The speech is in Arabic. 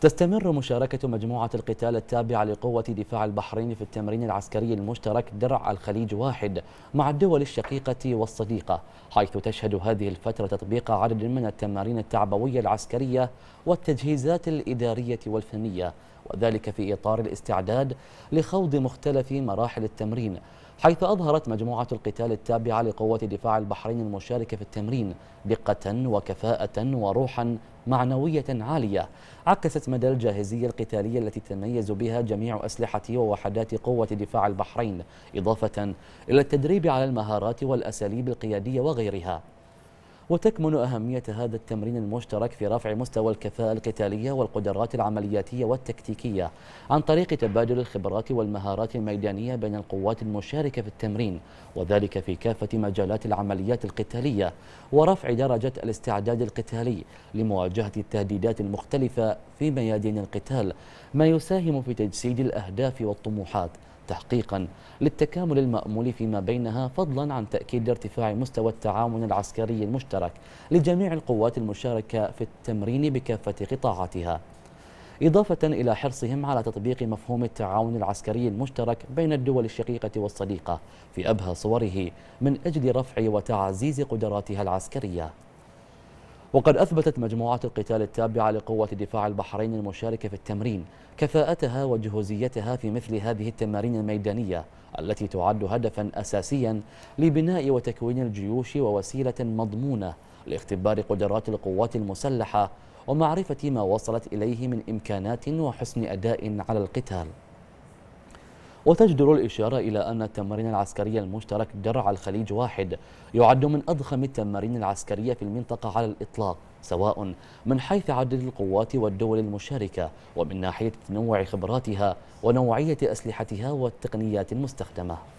تستمر مشاركة مجموعة القتال التابعة لقوة دفاع البحرين في التمرين العسكري المشترك درع الخليج واحد مع الدول الشقيقة والصديقة حيث تشهد هذه الفترة تطبيق عدد من التمارين التعبوية العسكرية والتجهيزات الإدارية والفنية وذلك في إطار الاستعداد لخوض مختلف مراحل التمرين حيث أظهرت مجموعة القتال التابعة لقوة دفاع البحرين المشاركة في التمرين دقة وكفاءة وروحا معنوية عالية عكست مدى الجاهزية القتالية التي تميز بها جميع أسلحة ووحدات قوة دفاع البحرين إضافة إلى التدريب على المهارات والأساليب القيادية وغيرها وتكمن أهمية هذا التمرين المشترك في رفع مستوى الكفاءة القتالية والقدرات العملياتية والتكتيكية عن طريق تبادل الخبرات والمهارات الميدانية بين القوات المشاركة في التمرين وذلك في كافة مجالات العمليات القتالية ورفع درجة الاستعداد القتالي لمواجهة التهديدات المختلفة في ميادين القتال ما يساهم في تجسيد الأهداف والطموحات تحقيقا للتكامل المأمول فيما بينها فضلا عن تأكيد ارتفاع مستوى التعاون العسكري المشترك لجميع القوات المشاركة في التمرين بكافة قطاعاتها إضافة إلى حرصهم على تطبيق مفهوم التعاون العسكري المشترك بين الدول الشقيقة والصديقة في أبهى صوره من أجل رفع وتعزيز قدراتها العسكرية وقد أثبتت مجموعات القتال التابعة لقوة دفاع البحرين المشاركة في التمرين كفاءتها وجهوزيتها في مثل هذه التمارين الميدانية التي تعد هدفا أساسيا لبناء وتكوين الجيوش ووسيلة مضمونة لاختبار قدرات القوات المسلحة ومعرفة ما وصلت إليه من إمكانات وحسن أداء على القتال وتجدر الإشارة إلى أن التمرين العسكري المشترك درع الخليج واحد يعد من أضخم التمارين العسكرية في المنطقة على الإطلاق سواء من حيث عدد القوات والدول المشاركة ومن ناحية تنوع خبراتها ونوعية أسلحتها والتقنيات المستخدمة